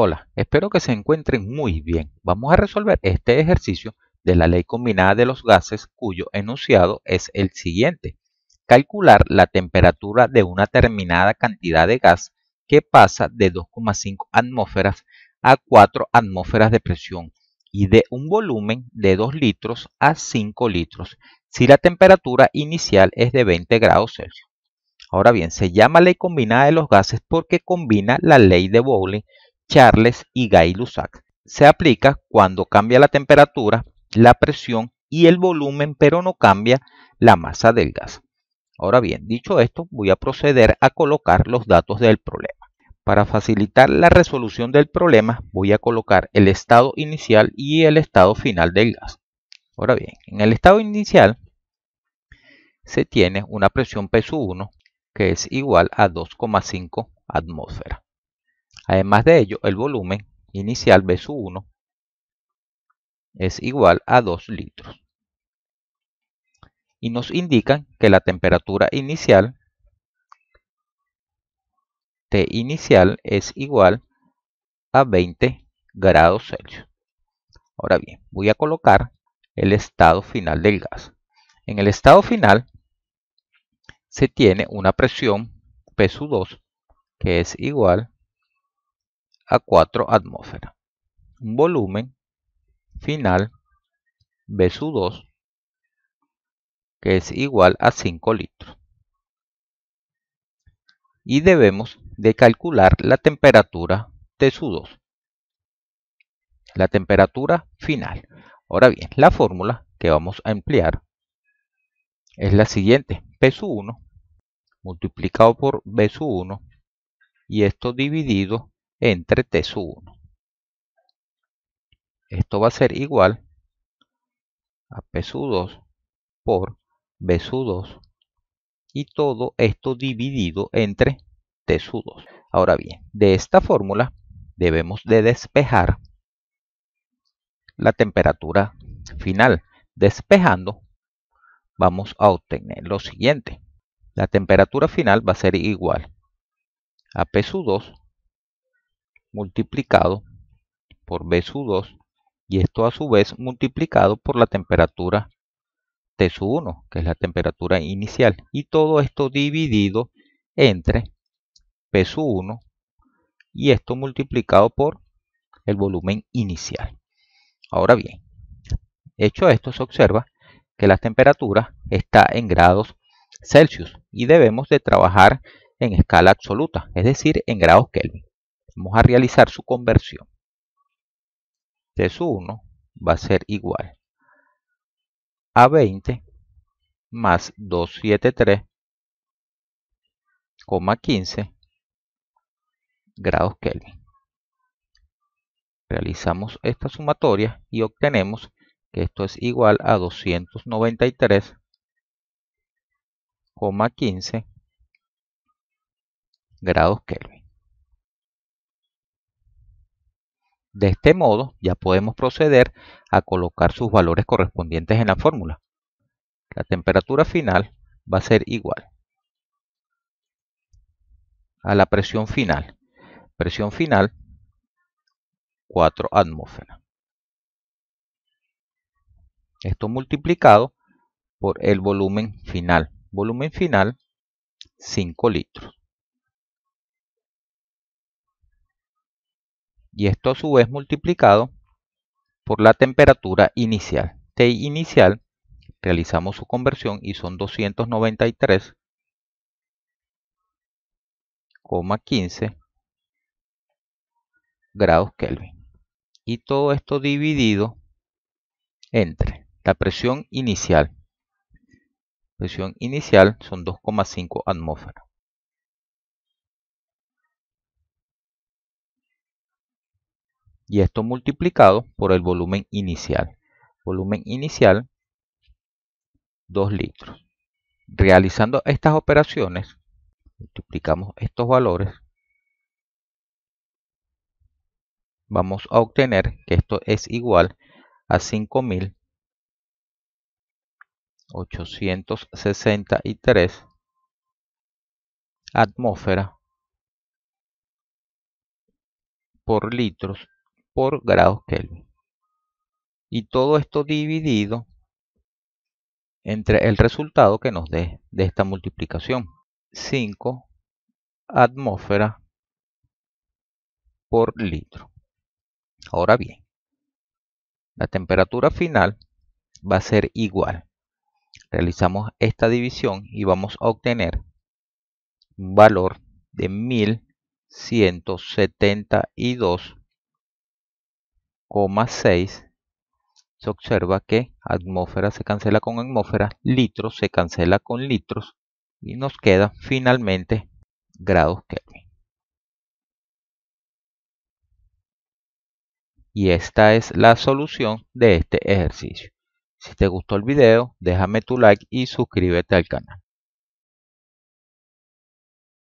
Hola, espero que se encuentren muy bien. Vamos a resolver este ejercicio de la ley combinada de los gases cuyo enunciado es el siguiente. Calcular la temperatura de una determinada cantidad de gas que pasa de 2,5 atmósferas a 4 atmósferas de presión y de un volumen de 2 litros a 5 litros si la temperatura inicial es de 20 grados Celsius. Ahora bien, se llama ley combinada de los gases porque combina la ley de Bowling Charles y Gay-Lussac. Se aplica cuando cambia la temperatura, la presión y el volumen, pero no cambia la masa del gas. Ahora bien, dicho esto, voy a proceder a colocar los datos del problema. Para facilitar la resolución del problema, voy a colocar el estado inicial y el estado final del gas. Ahora bien, en el estado inicial se tiene una presión p 1 que es igual a 2,5 atmósfera. Además de ello, el volumen inicial B1 es igual a 2 litros. Y nos indican que la temperatura inicial, T inicial, es igual a 20 grados Celsius. Ahora bien, voy a colocar el estado final del gas. En el estado final se tiene una presión P 2 que es igual a 4 atmósferas. Un volumen final b 2 que es igual a 5 litros. Y debemos de calcular la temperatura t 2 La temperatura final. Ahora bien, la fórmula que vamos a emplear es la siguiente. p 1 multiplicado por b 1 y esto dividido entre t 1. Esto va a ser igual a p 2 por b 2 y todo esto dividido entre t 2. Ahora bien, de esta fórmula debemos de despejar la temperatura final. Despejando vamos a obtener lo siguiente. La temperatura final va a ser igual a P 2 multiplicado por v 2 y esto a su vez multiplicado por la temperatura t 1 que es la temperatura inicial, y todo esto dividido entre p 1 y esto multiplicado por el volumen inicial. Ahora bien, hecho esto se observa que la temperatura está en grados Celsius y debemos de trabajar en escala absoluta, es decir, en grados Kelvin vamos a realizar su conversión. t 1 va a ser igual a 20 más 273,15 grados Kelvin. Realizamos esta sumatoria y obtenemos que esto es igual a 293,15 grados Kelvin. De este modo ya podemos proceder a colocar sus valores correspondientes en la fórmula. La temperatura final va a ser igual a la presión final. Presión final 4 atmósferas. Esto multiplicado por el volumen final. Volumen final 5 litros. y esto a su vez multiplicado por la temperatura inicial. T inicial, realizamos su conversión y son 293,15 grados Kelvin. Y todo esto dividido entre la presión inicial. Presión inicial son 2,5 atmósferas. y esto multiplicado por el volumen inicial. Volumen inicial 2 litros. Realizando estas operaciones, multiplicamos estos valores, vamos a obtener que esto es igual a 5.863 atmósfera por litros grados Kelvin. Y todo esto dividido entre el resultado que nos dé de esta multiplicación. 5 atmósfera por litro. Ahora bien, la temperatura final va a ser igual. Realizamos esta división y vamos a obtener un valor de 1172 6 se observa que atmósfera se cancela con atmósfera, litros se cancela con litros y nos queda finalmente grados Kelvin. Y esta es la solución de este ejercicio. Si te gustó el video, déjame tu like y suscríbete al canal.